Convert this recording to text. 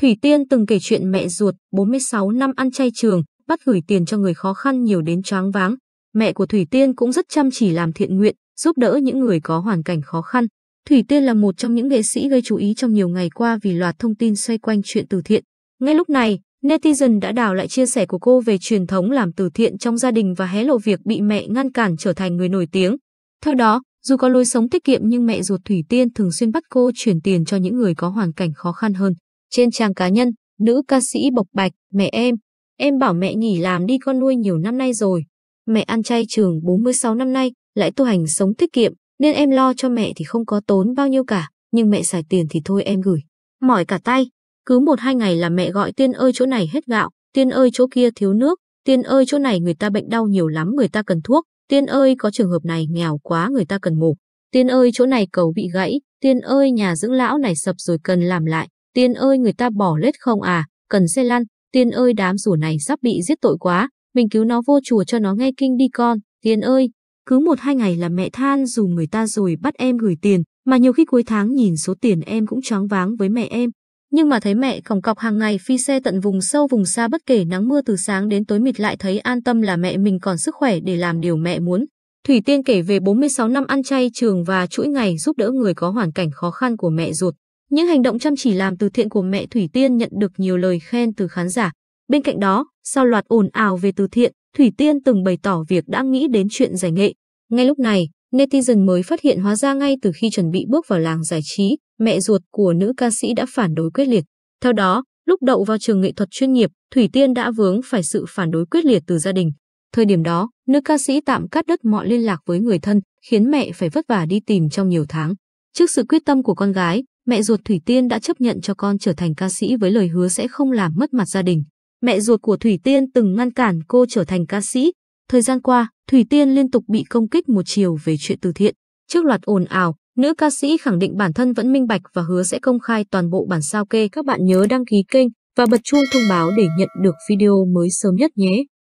Thủy Tiên từng kể chuyện mẹ ruột 46 năm ăn chay trường, bắt gửi tiền cho người khó khăn nhiều đến choáng váng. Mẹ của Thủy Tiên cũng rất chăm chỉ làm thiện nguyện, giúp đỡ những người có hoàn cảnh khó khăn. Thủy Tiên là một trong những nghệ sĩ gây chú ý trong nhiều ngày qua vì loạt thông tin xoay quanh chuyện từ thiện. Ngay lúc này, netizen đã đào lại chia sẻ của cô về truyền thống làm từ thiện trong gia đình và hé lộ việc bị mẹ ngăn cản trở thành người nổi tiếng. Theo đó, dù có lối sống tiết kiệm nhưng mẹ ruột Thủy Tiên thường xuyên bắt cô chuyển tiền cho những người có hoàn cảnh khó khăn hơn. Trên trang cá nhân, nữ ca sĩ bộc bạch, mẹ em, em bảo mẹ nghỉ làm đi con nuôi nhiều năm nay rồi. Mẹ ăn chay trường 46 năm nay, lại tu hành sống tiết kiệm, nên em lo cho mẹ thì không có tốn bao nhiêu cả, nhưng mẹ xài tiền thì thôi em gửi. Mỏi cả tay, cứ một hai ngày là mẹ gọi tiên ơi chỗ này hết gạo, tiên ơi chỗ kia thiếu nước, tiên ơi chỗ này người ta bệnh đau nhiều lắm người ta cần thuốc, tiên ơi có trường hợp này nghèo quá người ta cần mổ, tiên ơi chỗ này cầu bị gãy, tiên ơi nhà dưỡng lão này sập rồi cần làm lại, Tiên ơi người ta bỏ lết không à, cần xe lăn, tiên ơi đám rùa này sắp bị giết tội quá, mình cứu nó vô chùa cho nó nghe kinh đi con, tiên ơi. Cứ một hai ngày là mẹ than dù người ta rồi bắt em gửi tiền, mà nhiều khi cuối tháng nhìn số tiền em cũng choáng váng với mẹ em. Nhưng mà thấy mẹ còng cọc hàng ngày phi xe tận vùng sâu vùng xa bất kể nắng mưa từ sáng đến tối mịt lại thấy an tâm là mẹ mình còn sức khỏe để làm điều mẹ muốn. Thủy Tiên kể về 46 năm ăn chay trường và chuỗi ngày giúp đỡ người có hoàn cảnh khó khăn của mẹ ruột. Những hành động chăm chỉ làm từ thiện của mẹ Thủy Tiên nhận được nhiều lời khen từ khán giả. Bên cạnh đó, sau loạt ồn ào về từ thiện, Thủy Tiên từng bày tỏ việc đã nghĩ đến chuyện giải nghệ. Ngay lúc này, netizen mới phát hiện hóa ra ngay từ khi chuẩn bị bước vào làng giải trí, mẹ ruột của nữ ca sĩ đã phản đối quyết liệt. Theo đó, lúc đậu vào trường nghệ thuật chuyên nghiệp, Thủy Tiên đã vướng phải sự phản đối quyết liệt từ gia đình. Thời điểm đó, nữ ca sĩ tạm cắt đứt mọi liên lạc với người thân, khiến mẹ phải vất vả đi tìm trong nhiều tháng. Trước sự quyết tâm của con gái, mẹ ruột Thủy Tiên đã chấp nhận cho con trở thành ca sĩ với lời hứa sẽ không làm mất mặt gia đình. Mẹ ruột của Thủy Tiên từng ngăn cản cô trở thành ca sĩ. Thời gian qua, Thủy Tiên liên tục bị công kích một chiều về chuyện từ thiện. Trước loạt ồn ào, nữ ca sĩ khẳng định bản thân vẫn minh bạch và hứa sẽ công khai toàn bộ bản sao kê. Các bạn nhớ đăng ký kênh và bật chuông thông báo để nhận được video mới sớm nhất nhé.